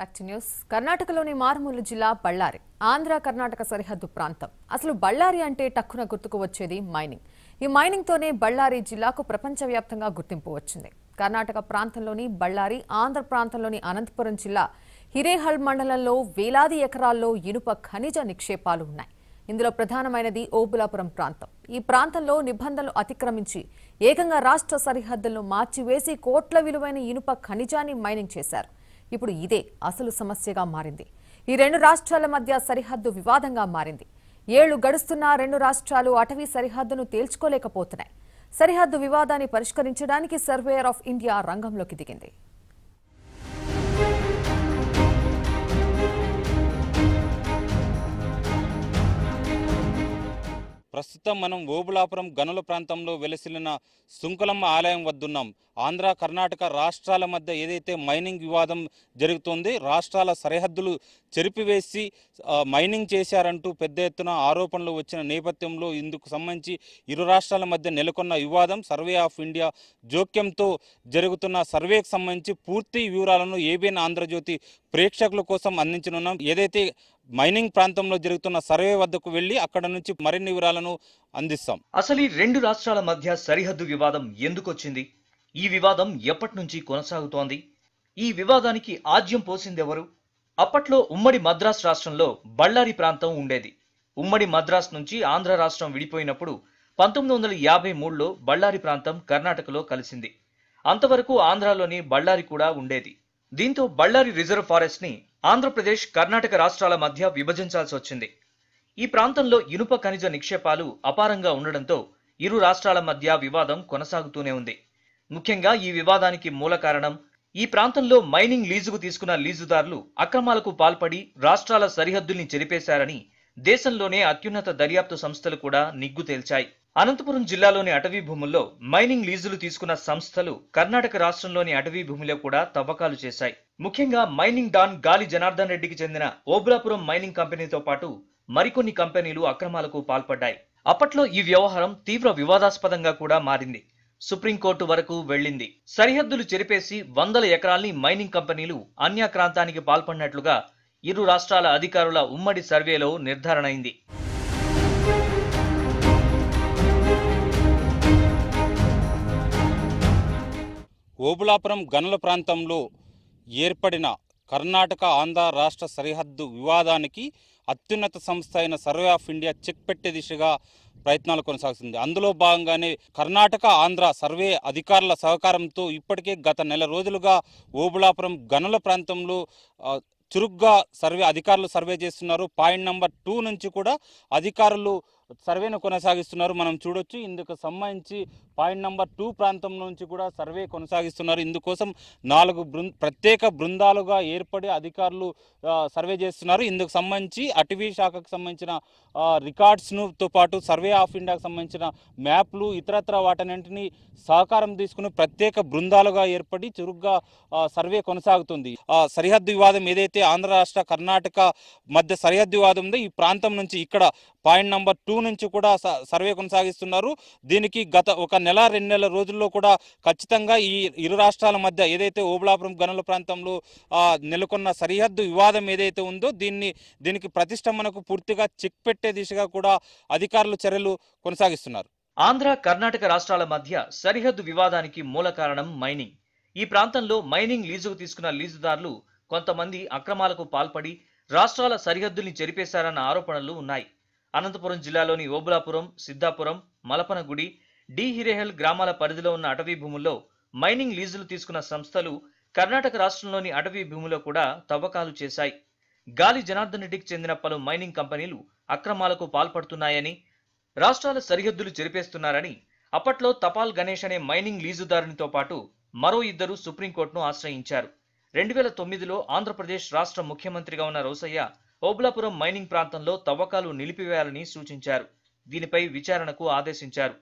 back to news కర్ణాటకలోని మారుమూల జిల్లా బళ్ళారి ఆంధ్ర కర్ణాటక సరిహద్దు ప్రాంతం అసలు బళ్ళారి అంటే టక్కున గుర్తుకు వచ్చేది మైనింగ్ ఈ మైనింగ్తోనే బళ్ళారి జిల్లాకు ప్రపంచవ్యాప్తంగా గుర్తింపు వచ్చింది కర్ణాటక ప్రాంతంలోని బళ్ళారి ఆంధ్ర ప్రాంతంలోని అనంతపురం జిల్లా హిరేహల్ మండలంలో వేలాది ఎకరాల్లో ఇనుప ఖనిజ నిక్షేపాలు ఉన్నాయి ఇందులో ప్రధానమైనది ఓబులాపురం ప్రాంతం ఈ ప్రాంతంలో నిబంధనలు అతిక్రమించి ఏకంగా రాష్ట్ర సరిహద్దులను మార్చివేసి కోట్ల విలువైన ఇనుప ఖనిజాన్ని మైనింగ్ చేశారు ఇప్పుడు ఇదే అసలు సమస్యగా మారింది ఈ రెండు రాష్ట్రాల మధ్య సరిహద్దు వివాదంగా మారింది ఏళ్లు గడుస్తున్నా రెండు రాష్ట్రాలు అటవీ సరిహద్దును తేల్చుకోలేకపోతున్నాయి సరిహద్దు వివాదాన్ని పరిష్కరించడానికి సర్వేయర్ ఆఫ్ ఇండియా రంగంలోకి దిగింది ప్రస్తుతం మనం ఓబులాపురం గనుల ప్రాంతంలో వెలసిలిన శుంకలమ్మ ఆలయం వద్దున్నాం ఆంధ్ర కర్ణాటక రాష్ట్రాల మధ్య ఏదైతే మైనింగ్ వివాదం జరుగుతోంది రాష్ట్రాల సరిహద్దులు చెరిపివేసి మైనింగ్ చేశారంటూ పెద్ద ఎత్తున ఆరోపణలు వచ్చిన నేపథ్యంలో ఇందుకు సంబంధించి ఇరు రాష్ట్రాల మధ్య నెలకొన్న వివాదం సర్వే ఆఫ్ ఇండియా జోక్యంతో జరుగుతున్న సర్వేకు సంబంధించి పూర్తి వివరాలను ఏబిఎన్ ఆంధ్రజ్యోతి ప్రేక్షకుల కోసం అందించనున్నాం ఏదైతే మైనింగ్ ప్రాంతంలో జరుగుతున్న సర్వే వద్దకు వెళ్ళి అక్కడ నుంచి మరిన్ని వివరాలను అందిస్తాం అసలు ఈ రెండు రాష్ట్రాల మధ్య సరిహద్దు వివాదం ఎందుకొచ్చింది ఈ వివాదం ఎప్పటి నుంచి కొనసాగుతోంది ఈ వివాదానికి ఆద్యం పోసిందెవరు అప్పట్లో ఉమ్మడి మద్రాస్ రాష్ట్రంలో బళ్ళారి ప్రాంతం ఉండేది ఉమ్మడి మద్రాస్ నుంచి ఆంధ్ర రాష్ట్రం విడిపోయినప్పుడు పంతొమ్మిది వందల యాభై మూడులో బళ్ళారి ప్రాంతం కర్ణాటకలో కలిసింది అంతవరకు ఆంధ్రాలోని బళ్ళారి కూడా ఉండేది దీంతో బళ్ళారి రిజర్వ్ ఫారెస్ట్ ని ఆంధ్రప్రదేశ్ కర్ణాటక రాష్ట్రాల మధ్య విభజించాల్సి వచ్చింది ఈ ప్రాంతంలో ఇనుప ఖనిజ నిక్షేపాలు అపారంగా ఉండడంతో ఇరు రాష్ట్రాల మధ్య వివాదం కొనసాగుతూనే ఉంది ముఖ్యంగా ఈ వివాదానికి మూల కారణం ఈ ప్రాంతంలో మైనింగ్ లీజుకు తీసుకున్న లీజుదారులు అక్రమాలకు పాల్పడి రాష్ట్రాల సరిహద్దుల్ని చెరిపేశారని దేశంలోనే అత్యున్నత దర్యాప్తు సంస్థలు కూడా నిగ్గు తేల్చాయి అనంతపురం జిల్లాలోని అటవీ భూముల్లో మైనింగ్ లీజులు తీసుకున్న సంస్థలు కర్ణాటక రాష్ట్రంలోని అటవీ భూమిలో కూడా తవ్వకాలు చేశాయి ముఖ్యంగా మైనింగ్ డాన్ గాలి జనార్దన్ రెడ్డికి చెందిన ఓబ్రాపురం మైనింగ్ కంపెనీతో పాటు మరికొన్ని కంపెనీలు అక్రమాలకు పాల్పడ్డాయి అప్పట్లో ఈ వ్యవహారం తీవ్ర వివాదాస్పదంగా కూడా మారింది సుప్రీంకోర్టు వరకు వెళ్లింది సరిహద్దులు చెరిపేసి వందల ఎకరాల్ని మైనింగ్ కంపెనీలు అన్యాక్రాంతానికి పాల్పడినట్లుగా ఇరు రాష్ట్రాల అధికారుల ఉమ్మడి సర్వేలో నిర్ధారణ అయింది ఓబులాపురం గనుల ప్రాంతంలో ఏర్పడిన కర్ణాటక ఆంధ్ర రాష్ట్ర సరిహద్దు వివాదానికి అత్యున్నత సంస్థ అయిన సర్వే ఆఫ్ ఇండియా చెక్ పెట్టే దిశగా ప్రయత్నాలు కొనసాగుతుంది అందులో భాగంగానే కర్ణాటక ఆంధ్ర సర్వే అధికారుల సహకారంతో ఇప్పటికే గత నెల రోజులుగా ఓబులాపురం గనుల ప్రాంతంలో చురుగ్గా సర్వే అధికారులు సర్వే చేస్తున్నారు పాయింట్ నెంబర్ టూ నుంచి కూడా అధికారులు సర్వేను కొనసాగిస్తున్నారు మనం చూడొచ్చు ఇందుకు సంబంధించి పాయింట్ నెంబర్ టూ ప్రాంతం నుంచి కూడా సర్వే కొనసాగిస్తున్నారు ఇందుకోసం నాలుగు ప్రత్యేక బృందాలుగా ఏర్పడి అధికారులు సర్వే చేస్తున్నారు ఇందుకు సంబంధించి అటవీ శాఖకు సంబంధించిన రికార్డ్స్నుతో పాటు సర్వే ఆఫ్ ఇండియాకు సంబంధించిన మ్యాప్లు ఇతరత్ర వాటన్నింటినీ సహకారం తీసుకుని ప్రత్యేక బృందాలుగా ఏర్పడి చురుగ్గా సర్వే కొనసాగుతుంది సరిహద్దు వివాదం ఏదైతే ఆంధ్ర రాష్ట్ర కర్ణాటక మధ్య సరిహద్దు వివాదం ఉందో ఈ ప్రాంతం నుంచి ఇక్కడ పాయింట్ నెంబర్ టూ నుంచి కూడా సర్వే కొనసాగిస్తున్నారు దీనికి గత ఒక నెల రెండు నెలల రోజుల్లో కూడా ఖచ్చితంగా ఈ ఇరు రాష్ట్రాల మధ్య ఏదైతే ఓబులాపురం గనుల ప్రాంతంలో నెలకొన్న సరిహద్దు వివాదం ఏదైతే ఉందో దీన్ని దీనికి ప్రతిష్టంభనకు పూర్తిగా చెక్ పెట్టే దిశగా కూడా అధికారులు చర్యలు కొనసాగిస్తున్నారు ఆంధ్ర కర్ణాటక రాష్ట్రాల మధ్య సరిహద్దు వివాదానికి మూల కారణం మైనింగ్ ఈ ప్రాంతంలో మైనింగ్ లీజుకు తీసుకున్న లీజుదారులు కొంతమంది అక్రమాలకు పాల్పడి రాష్ట్రాల సరిహద్దుల్ని చెరిపేశారన్న ఆరోపణలు ఉన్నాయి అనంతపురం జిల్లాలోని ఓబులాపురం సిద్ధాపురం మలపనగుడి డి హిరేహల్ గ్రామాల పరిధిలో ఉన్న అటవీ భూముల్లో మైనింగ్ లీజులు తీసుకున్న సంస్థలు కర్ణాటక రాష్ట్రంలోని అటవీ భూమిలో కూడా తవ్వకాలు చేశాయి గాలి జనార్దన్ రెడ్డికి చెందిన పలు మైనింగ్ కంపెనీలు అక్రమాలకు పాల్పడుతున్నాయని రాష్ట్రాల సరిహద్దులు జరిపేస్తున్నారని అప్పట్లో తపాల్ గణేష్ అనే మైనింగ్ లీజుదారునితో పాటు మరో ఇద్దరు సుప్రీంకోర్టును ఆశ్రయించారు రెండు వేల తొమ్మిదిలో ఆంధ్రప్రదేశ్ రాష్ట్ర ముఖ్యమంత్రిగా ఉన్న రోసయ్య ఓబ్లాపురం మైనింగ్ ప్రాంతంలో తవ్వకాలు నిలిపివేయాలని సూచించారు దీనిపై విచారణకు ఆదేశించారు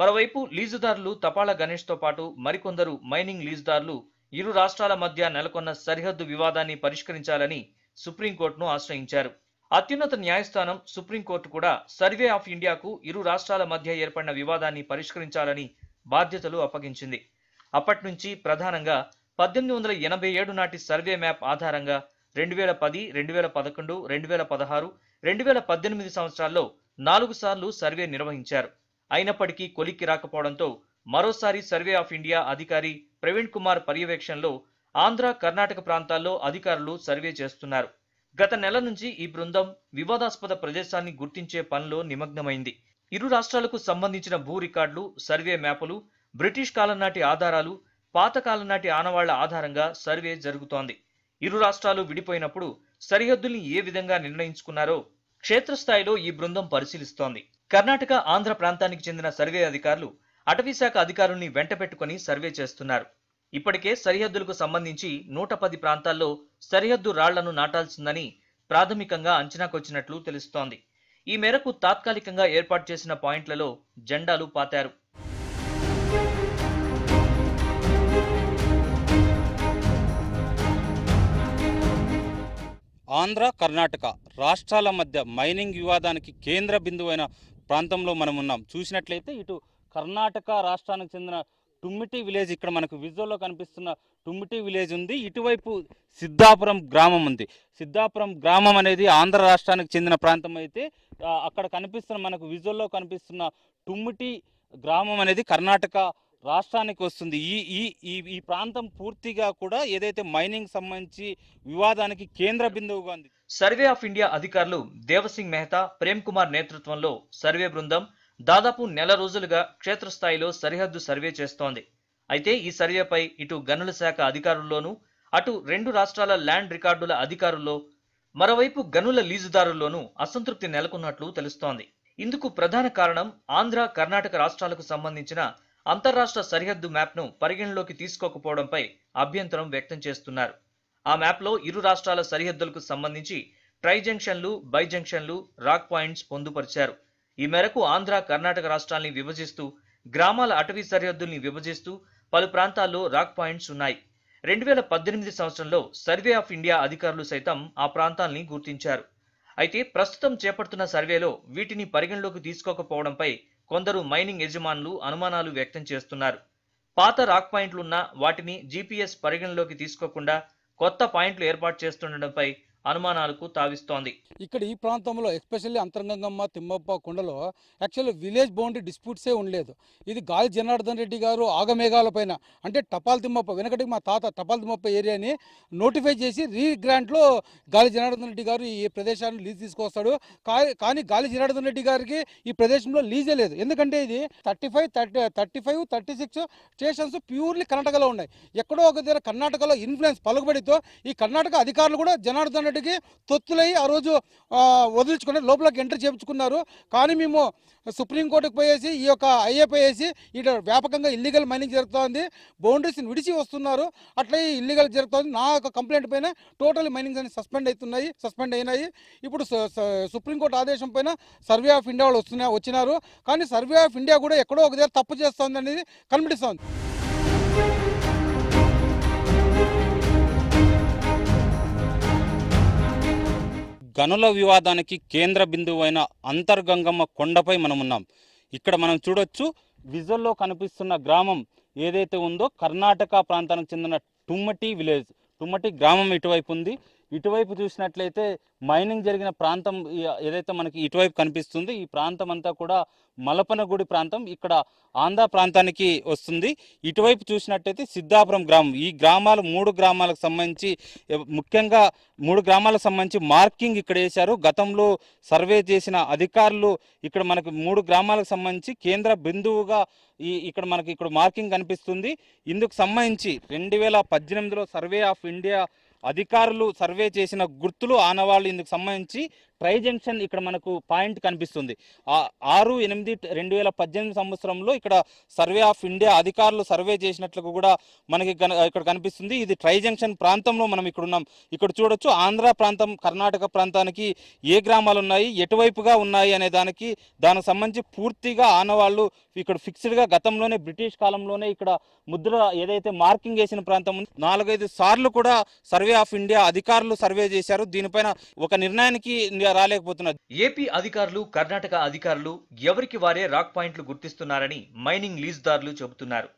మరోవైపు లీజుదారులు గణేష్ గణేష్తో పాటు మరికొందరు మైనింగ్ లీజుదారులు ఇరు రాష్ట్రాల మధ్య నెలకొన్న సరిహద్దు వివాదాన్ని పరిష్కరించాలని సుప్రీంకోర్టును ఆశ్రయించారు అత్యున్నత న్యాయస్థానం సుప్రీంకోర్టు కూడా సర్వే ఆఫ్ ఇండియాకు ఇరు రాష్ట్రాల మధ్య ఏర్పడిన వివాదాన్ని పరిష్కరించాలని బాధ్యతలు అప్పగించింది అప్పటి నుంచి ప్రధానంగా పద్దెనిమిది వందల ఎనభై ఏడు నాటి సర్వే మ్యాప్ ఆధారంగా రెండు వేల పది రెండు వేల పదకొండు రెండు వేల పదహారు రెండు వేల పద్దెనిమిది సంవత్సరాల్లో నాలుగు సార్లు సర్వే నిర్వహించారు అయినప్పటికీ కొలిక్కి రాకపోవడంతో మరోసారి సర్వే ఆఫ్ ఇండియా అధికారి ప్రవీణ్ కుమార్ పర్యవేక్షణలో ఆంధ్ర కర్ణాటక ప్రాంతాల్లో అధికారులు సర్వే చేస్తున్నారు గత నెల నుంచి ఈ బృందం వివాదాస్పద ప్రదేశాన్ని గుర్తించే పనిలో నిమగ్నమైంది ఇరు రాష్ట్రాలకు సంబంధించిన భూ రికార్డులు సర్వే మ్యాపులు బ్రిటిష్ కాలం నాటి ఆధారాలు పాతకాలం నాటి ఆనవాళ్ల ఆధారంగా సర్వే జరుగుతోంది ఇరు రాష్ట్రాలు విడిపోయినప్పుడు సరిహద్దుల్ని ఏ విధంగా నిర్ణయించుకున్నారో క్షేత్రస్థాయిలో ఈ బృందం పరిశీలిస్తోంది కర్ణాటక ఆంధ్ర ప్రాంతానికి చెందిన సర్వే అధికారులు అటవీశాఖ అధికారుల్ని వెంట పెట్టుకుని సర్వే చేస్తున్నారు ఇప్పటికే సరిహద్దులకు సంబంధించి నూట పది ప్రాంతాల్లో సరిహద్దు రాళ్లను నాటాల్సిందని ప్రాథమికంగా అంచనాకొచ్చినట్లు తెలుస్తోంది ఈ మేరకు తాత్కాలికంగా ఏర్పాటు చేసిన పాయింట్లలో జెండాలు పాతారు ఆంధ్ర కర్ణాటక రాష్ట్రాల మధ్య మైనింగ్ వివాదానికి కేంద్ర బిందువైన ప్రాంతంలో మనం ఉన్నాం చూసినట్లయితే ఇటు కర్ణాటక రాష్ట్రానికి చెందిన టుమ్మిటి విలేజ్ ఇక్కడ మనకు విజువల్లో కనిపిస్తున్న టుమ్మిటి విలేజ్ ఉంది ఇటువైపు సిద్ధాపురం గ్రామం ఉంది సిద్ధాపురం గ్రామం అనేది ఆంధ్ర రాష్ట్రానికి చెందిన ప్రాంతం అయితే అక్కడ కనిపిస్తున్న మనకు విజువల్లో కనిపిస్తున్న టుమ్మిటి గ్రామం అనేది కర్ణాటక రాష్ట్రానికి వస్తుంది ఈ ఈ ఈ ఈ ప్రాంతం పూర్తిగా కూడా ఏదైతే మైనింగ్ సంబంధించి వివాదానికి కేంద్ర బిందువుగా ఉంది సర్వే ఆఫ్ ఇండియా అధికారులు దేవసింగ్ మెహతా ప్రేమ్ కుమార్ నేతృత్వంలో సర్వే బృందం దాదాపు నెల రోజులుగా క్షేత్రస్థాయిలో సరిహద్దు సర్వే చేస్తోంది అయితే ఈ సర్వేపై ఇటు గనుల శాఖ అధికారుల్లోనూ అటు రెండు రాష్ట్రాల ల్యాండ్ రికార్డుల అధికారుల్లో మరోవైపు గనుల లీజుదారుల్లోనూ అసంతృప్తి నెలకొన్నట్లు తెలుస్తోంది ఇందుకు ప్రధాన కారణం ఆంధ్ర కర్ణాటక రాష్ట్రాలకు సంబంధించిన అంతర్రాష్ట్ర సరిహద్దు మ్యాప్ను పరిగణలోకి తీసుకోకపోవడంపై అభ్యంతరం వ్యక్తం చేస్తున్నారు ఆ మ్యాప్లో ఇరు రాష్ట్రాల సరిహద్దులకు సంబంధించి ట్రై జంక్షన్లు బై జంక్షన్లు రాక్ పాయింట్స్ పొందుపరిచారు ఈ మేరకు ఆంధ్ర కర్ణాటక రాష్ట్రాల్ని విభజిస్తూ గ్రామాల అటవీ సరిహద్దుల్ని విభజిస్తూ పలు ప్రాంతాల్లో రాక్ పాయింట్స్ ఉన్నాయి రెండు వేల పద్దెనిమిది సంవత్సరంలో సర్వే ఆఫ్ ఇండియా అధికారులు సైతం ఆ ప్రాంతాల్ని గుర్తించారు అయితే ప్రస్తుతం చేపడుతున్న సర్వేలో వీటిని పరిగణలోకి తీసుకోకపోవడంపై కొందరు మైనింగ్ యజమానులు అనుమానాలు వ్యక్తం చేస్తున్నారు పాత రాక్ పాయింట్లున్నా వాటిని జీపీఎస్ పరిగణలోకి తీసుకోకుండా కొత్త పాయింట్లు ఏర్పాటు చేస్తుండటంపై అనుమానాలకు తావిస్తోంది ఇక్కడ ఈ ప్రాంతంలో ఎస్పెషల్లీ అంతరంగంగమ్మ తిమ్మప్ప కొండలో యాక్చువల్ విలేజ్ బౌండరీ డిస్ప్యూట్సే ఉండలేదు ఇది గాలి జనార్దన్ రెడ్డి గారు ఆగమేఘాల పైన అంటే టపాల్ తిమ్మప్ప వెనకటికి మా తాత టపాల్ తిమ్మప్ప ఏరియాని నోటిఫై చేసి రీ గ్రాంట్లో గాలి జనార్దన్ రెడ్డి గారు ఈ ప్రదేశాన్ని లీజ్ తీసుకొస్తాడు కానీ గాలి జనార్దన్ రెడ్డి గారికి ఈ ప్రదేశంలో లీజే లేదు ఎందుకంటే ఇది thirty five thirty thirty five thirty six stations purely కర్ణాటకలో ఉన్నాయి ఎక్కడో ఒక దగ్గర కర్ణాటకలో ఇన్ఫ్లుయెన్స్ పలుకుబడితో ఈ కర్ణాటక అధికారులు కూడా జనార్దన్ వాటికి తొత్తులై ఆ రోజు వదిలించుకున్నారు లోపలికి ఎంటర్ చేయించుకున్నారు కానీ మేము సుప్రీంకోర్టుకు పోయేసి ఈ యొక్క పోయేసి ఇటు వ్యాపకంగా ఇల్లీగల్ మైనింగ్ జరుగుతోంది బౌండరీస్ని విడిచి వస్తున్నారు అట్లా ఇల్లీగల్ జరుగుతోంది నా యొక్క కంప్లైంట్ పైన టోటల్ మైనింగ్స్ అనేవి సస్పెండ్ అవుతున్నాయి సస్పెండ్ అయినాయి ఇప్పుడు సుప్రీంకోర్టు ఆదేశం పైన సర్వే ఆఫ్ ఇండియా వాళ్ళు వచ్చినారు కానీ సర్వే ఆఫ్ ఇండియా కూడా ఎక్కడో ఒక దగ్గర తప్పు చేస్తుంది అనేది కనిపిస్తోంది గనుల వివాదానికి కేంద్ర బిందువైన అంతర్గంగమ్మ కొండపై మనం ఉన్నాం ఇక్కడ మనం చూడొచ్చు విజువల్లో కనిపిస్తున్న గ్రామం ఏదైతే ఉందో కర్ణాటక ప్రాంతానికి చెందిన టుమ్మటి విలేజ్ టుమ్మటి గ్రామం ఇటువైపు ఉంది ఇటువైపు చూసినట్లయితే మైనింగ్ జరిగిన ప్రాంతం ఏదైతే మనకి ఇటువైపు కనిపిస్తుంది ఈ ప్రాంతం అంతా కూడా మలపనగూడి ప్రాంతం ఇక్కడ ఆంధ్ర ప్రాంతానికి వస్తుంది ఇటువైపు చూసినట్టయితే సిద్ధాపురం గ్రామం ఈ గ్రామాలు మూడు గ్రామాలకు సంబంధించి ముఖ్యంగా మూడు గ్రామాలకు సంబంధించి మార్కింగ్ ఇక్కడ వేశారు గతంలో సర్వే చేసిన అధికారులు ఇక్కడ మనకు మూడు గ్రామాలకు సంబంధించి కేంద్ర బిందువుగా ఈ ఇక్కడ మనకి ఇక్కడ మార్కింగ్ కనిపిస్తుంది ఇందుకు సంబంధించి రెండు వేల పద్దెనిమిదిలో సర్వే ఆఫ్ ఇండియా అధికారులు సర్వే చేసిన గుర్తులు ఆనవాళ్ళు ఇందుకు సంబంధించి ట్రై జంక్షన్ ఇక్కడ మనకు పాయింట్ కనిపిస్తుంది ఆరు ఎనిమిది రెండు వేల పద్దెనిమిది సంవత్సరంలో ఇక్కడ సర్వే ఆఫ్ ఇండియా అధికారులు సర్వే చేసినట్లు కూడా మనకి ఇక్కడ కనిపిస్తుంది ఇది ట్రై జంక్షన్ ప్రాంతంలో మనం ఇక్కడ ఉన్నాం ఇక్కడ చూడొచ్చు ఆంధ్ర ప్రాంతం కర్ణాటక ప్రాంతానికి ఏ గ్రామాలు ఉన్నాయి ఎటువైపుగా ఉన్నాయి అనే దానికి దానికి సంబంధించి పూర్తిగా ఆనవాళ్ళు ఇక్కడ ఫిక్స్డ్గా గతంలోనే బ్రిటిష్ కాలంలోనే ఇక్కడ ముద్ర ఏదైతే మార్కింగ్ వేసిన ప్రాంతం ఉంది నాలుగైదు సార్లు కూడా సర్వే ఆఫ్ ఇండియా అధికారులు సర్వే చేశారు దీనిపైన ఒక నిర్ణయానికి రాలేకపోతున్నారు ఏపీ అధికారులు కర్ణాటక అధికారులు ఎవరికి వారే రాక్ పాయింట్లు గుర్తిస్తున్నారని మైనింగ్ లీజ్దారులు చెబుతున్నారు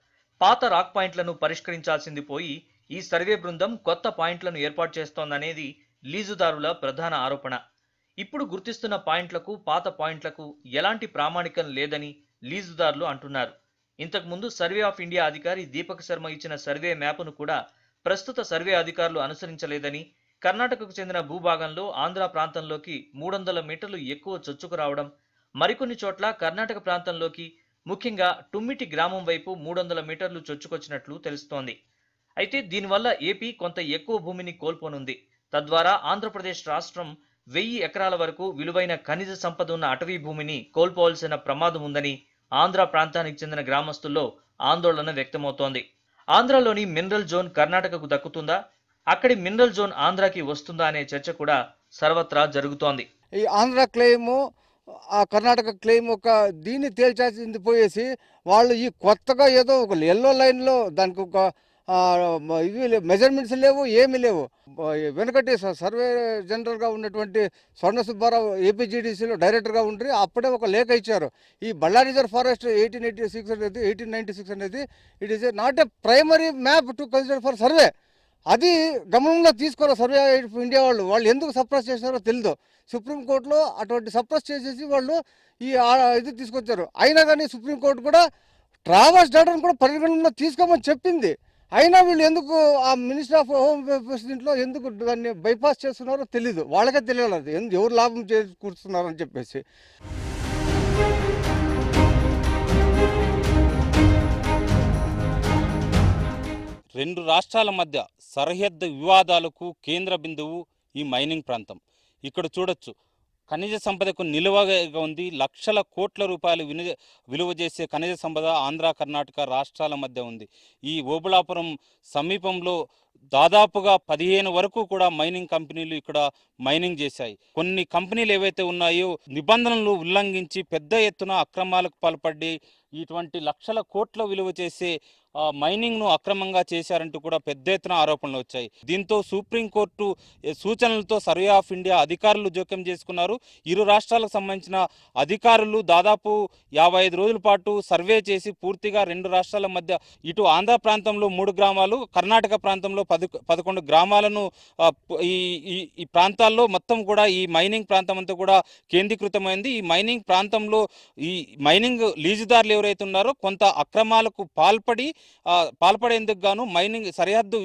పాత రాక్ పాయింట్లను పరిష్కరించాల్సింది పోయి ఈ సర్వే బృందం కొత్త పాయింట్లను ఏర్పాటు చేస్తోందనేది లీజుదారుల ప్రధాన ఆరోపణ ఇప్పుడు గుర్తిస్తున్న పాయింట్లకు పాత పాయింట్లకు ఎలాంటి ప్రామాణికం లేదని లీజుదారులు అంటున్నారు ఇంతకుముందు సర్వే ఆఫ్ ఇండియా అధికారి దీపక్ శర్మ ఇచ్చిన సర్వే మ్యాప్ను కూడా ప్రస్తుత సర్వే అధికారులు అనుసరించలేదని కర్ణాటకకు చెందిన భూభాగంలో ఆంధ్ర ప్రాంతంలోకి మూడు వందల మీటర్లు ఎక్కువ చొచ్చుకు రావడం మరికొన్ని చోట్ల కర్ణాటక ప్రాంతంలోకి ముఖ్యంగా టుమ్మిటి గ్రామం వైపు మూడు వందల మీటర్లు చొచ్చుకొచ్చినట్లు తెలుస్తోంది అయితే దీనివల్ల ఏపీ కొంత ఎక్కువ భూమిని కోల్పోనుంది తద్వారా ఆంధ్రప్రదేశ్ రాష్ట్రం వెయ్యి ఎకరాల వరకు విలువైన ఖనిజ సంపద ఉన్న అటవీ భూమిని కోల్పోవలసిన ప్రమాదం ఉందని ఆంధ్ర ప్రాంతానికి చెందిన గ్రామస్తుల్లో ఆందోళన వ్యక్తమవుతోంది ఆంధ్రలోని మినరల్ జోన్ కర్ణాటకకు దక్కుతుందా అక్కడి మినరల్ జోన్ ఆంధ్రాకి వస్తుందా అనే చర్చ కూడా సర్వత్రా జరుగుతోంది ఈ ఆంధ్ర క్లెయిము ఆ కర్ణాటక క్లెయిమ్ ఒక దీన్ని తేల్చాల్సింది పోయేసి వాళ్ళు ఈ కొత్తగా ఏదో ఒక ఎల్లో లైన్లో దానికి ఒక ఇవి మెజర్మెంట్స్ లేవు ఏమీ లేవు వెనకటి సర్వే జనరల్గా ఉన్నటువంటి స్వర్ణ సుబ్బారావు ఏపీజీడీసీలో డైరెక్టర్గా ఉండి అప్పుడే ఒక లేఖ ఇచ్చారు ఈ Bellary reserve forest eighteen eighty six అనేది ఎయిటీన్ నైంటీ సిక్స్ అనేది it is not a primary map to consider for survey అది గమనంలో తీసుకోరు సర్వే ఆఫ్ ఇండియా వాళ్ళు వాళ్ళు ఎందుకు సప్రెస్ చేశారో తెలియదు సుప్రీంకోర్టులో అటువంటి సప్రెస్ చేసేసి వాళ్ళు ఈ ఇది తీసుకొచ్చారు అయినా కానీ సుప్రీంకోర్టు కూడా ట్రావెల్స్ డేటాను కూడా పరిగణనలో తీసుకోమని చెప్పింది అయినా వీళ్ళు ఎందుకు ఆ మినిస్టర్ ఆఫ్ హోమ్ అఫేర్స్ దీంట్లో ఎందుకు దాన్ని బైపాస్ చేస్తున్నారో తెలీదు వాళ్ళకే తెలియాలి అది ఎవరు లాభం చేకూరుస్తున్నారని చెప్పేసి రెండు రాష్ట్రాల మధ్య సరిహద్దు వివాదాలకు కేంద్ర బిందువు ఈ మైనింగ్ ప్రాంతం ఇక్కడ చూడొచ్చు ఖనిజ సంపదకు నిలువగా ఉంది లక్షల కోట్ల రూపాయలు విలువ చేసే ఖనిజ సంపద ఆంధ్ర కర్ణాటక రాష్ట్రాల మధ్య ఉంది ఈ ఓబులాపురం సమీపంలో దాదాపుగా పదిహేను వరకు కూడా మైనింగ్ కంపెనీలు ఇక్కడ మైనింగ్ చేశాయి కొన్ని కంపెనీలు ఏవైతే ఉన్నాయో నిబంధనలు ఉల్లంఘించి పెద్ద ఎత్తున అక్రమాలకు పాల్పడి ఇటువంటి లక్షల కోట్ల విలువ చేసే మైనింగ్ ను అక్రమంగా చేశారంటూ కూడా పెద్ద ఎత్తున ఆరోపణలు వచ్చాయి దీంతో సుప్రీంకోర్టు సూచనలతో సర్వే ఆఫ్ ఇండియా అధికారులు జోక్యం చేసుకున్నారు ఇరు రాష్ట్రాలకు సంబంధించిన అధికారులు దాదాపు యాభై ఐదు రోజుల పాటు సర్వే చేసి పూర్తిగా రెండు రాష్ట్రాల మధ్య ఇటు ఆంధ్ర ప్రాంతంలో మూడు గ్రామాలు కర్ణాటక ప్రాంతంలో పదకొండు గ్రామాలను ఈ ప్రాంతాల్లో మొత్తం కూడా ఈ మైనింగ్ ప్రాంతం అంతా కూడా కేంద్రీకృతమైంది ఈ మైనింగ్ ప్రాంతంలో ఈ మైనింగ్ లీజుదారులు ఎవరైతే ఉన్నారో కొంత అక్రమాలకు పాల్పడి పాల్పడేందుకు గాను మైనింగ్ సరిహద్దు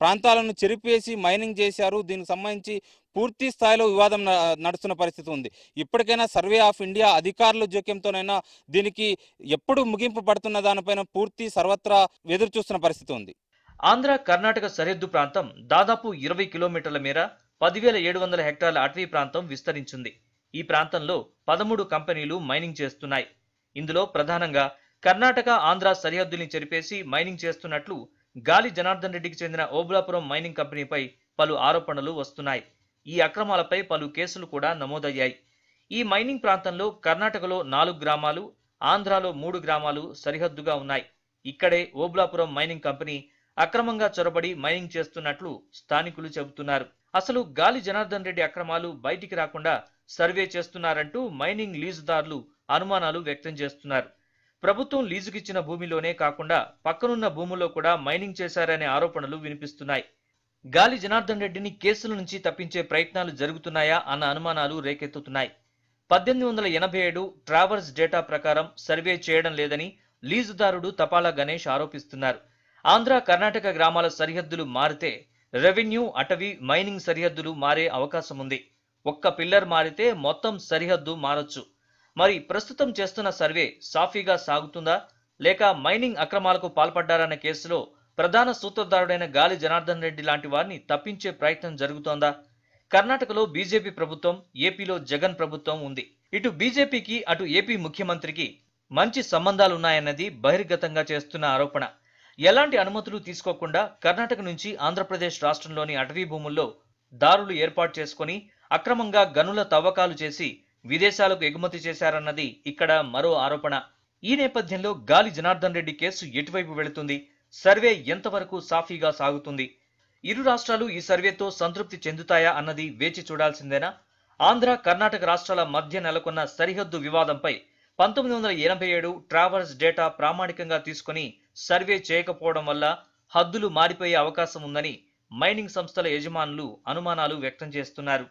ప్రాంతాలను చెరిపేసి మైనింగ్ చేశారు దీనికి సంబంధించి పూర్తి స్థాయిలో వివాదం నడుస్తున్న పరిస్థితి ఉంది ఇప్పటికైనా సర్వే ఆఫ్ ఇండియా అధికారుల జోక్యంతోనైనా దీనికి ఎప్పుడు ముగింపు పడుతున్న దానిపైన పూర్తి సర్వత్రా ఎదురు చూస్తున్న పరిస్థితి ఉంది ఆంధ్ర కర్ణాటక సరిహద్దు ప్రాంతం దాదాపు ఇరవై కిలోమీటర్ల మేర పదివేల ఏడు వందల హెక్టార్ల అటవీ ప్రాంతం విస్తరించింది ఈ ప్రాంతంలో పదమూడు కంపెనీలు మైనింగ్ చేస్తున్నాయి ఇందులో ప్రధానంగా కర్ణాటక ఆంధ్ర సరిహద్దుల్ని చెరిపేసి మైనింగ్ చేస్తున్నట్లు గాలి జనార్దన్ రెడ్డికి చెందిన ఓబులాపురం మైనింగ్ కంపెనీపై పలు ఆరోపణలు వస్తున్నాయి ఈ అక్రమాలపై పలు కేసులు కూడా నమోదయ్యాయి ఈ మైనింగ్ ప్రాంతంలో కర్ణాటకలో నాలుగు గ్రామాలు ఆంధ్రాలో మూడు గ్రామాలు సరిహద్దుగా ఉన్నాయి ఇక్కడే ఓబులాపురం మైనింగ్ కంపెనీ అక్రమంగా చొరబడి మైనింగ్ చేస్తున్నట్లు స్థానికులు చెబుతున్నారు అసలు గాలి జనార్దన్ రెడ్డి అక్రమాలు బయటికి రాకుండా సర్వే చేస్తున్నారంటూ మైనింగ్ లీజుదారులు అనుమానాలు వ్యక్తం చేస్తున్నారు ప్రభుత్వం లీజుకిచ్చిన భూమిలోనే కాకుండా పక్కనున్న భూముల్లో కూడా మైనింగ్ చేశారనే ఆరోపణలు వినిపిస్తున్నాయి గాలి జనార్దన్ రెడ్డిని కేసుల నుంచి తప్పించే ప్రయత్నాలు జరుగుతున్నాయా అన్న అనుమానాలు రేకెత్తుతున్నాయి పద్దెనిమిది వందల ఎనభై ఏడు ట్రావర్స్ డేటా ప్రకారం సర్వే చేయడం లేదని లీజుదారుడు తపాలా గణేష్ ఆరోపిస్తున్నారు ఆంధ్ర కర్ణాటక గ్రామాల సరిహద్దులు మారితే రెవెన్యూ అటవీ మైనింగ్ సరిహద్దులు మారే అవకాశం ఉంది ఒక్క పిల్లర్ మారితే మొత్తం సరిహద్దు మారొచ్చు మరి ప్రస్తుతం చేస్తున్న సర్వే సాఫీగా సాగుతుందా లేక మైనింగ్ అక్రమాలకు పాల్పడ్డారన్న కేసులో ప్రధాన సూత్రధారుడైన గాలి జనార్దన్ రెడ్డి లాంటి వారిని తప్పించే ప్రయత్నం జరుగుతోందా కర్ణాటకలో బీజేపీ ప్రభుత్వం ఏపీలో జగన్ ప్రభుత్వం ఉంది ఇటు బీజేపీకి అటు ఏపీ ముఖ్యమంత్రికి మంచి సంబంధాలున్నాయన్నది బహిర్గతంగా చేస్తున్న ఆరోపణ ఎలాంటి అనుమతులు తీసుకోకుండా కర్ణాటక నుంచి ఆంధ్రప్రదేశ్ రాష్ట్రంలోని అటవీ భూముల్లో దారులు ఏర్పాటు చేసుకుని అక్రమంగా గనుల తవ్వకాలు చేసి విదేశాలకు ఎగుమతి చేశారన్నది ఇక్కడ మరో ఆరోపణ ఈ నేపథ్యంలో గాలి జనార్దన్ రెడ్డి కేసు ఎటువైపు వెళుతుంది సర్వే ఎంతవరకు సాఫీగా సాగుతుంది ఇరు రాష్ట్రాలు ఈ సర్వేతో సంతృప్తి చెందుతాయా అన్నది వేచి చూడాల్సిందేనా ఆంధ్ర కర్ణాటక రాష్ట్రాల మధ్య నెలకొన్న సరిహద్దు వివాదంపై పంతొమ్మిది వందల ఎనభై ఏడు ట్రావెల్స్ డేటా ప్రామాణికంగా తీసుకుని సర్వే చేయకపోవడం వల్ల హద్దులు మారిపోయే అవకాశం ఉందని మైనింగ్ సంస్థల యజమానులు అనుమానాలు వ్యక్తం చేస్తున్నారు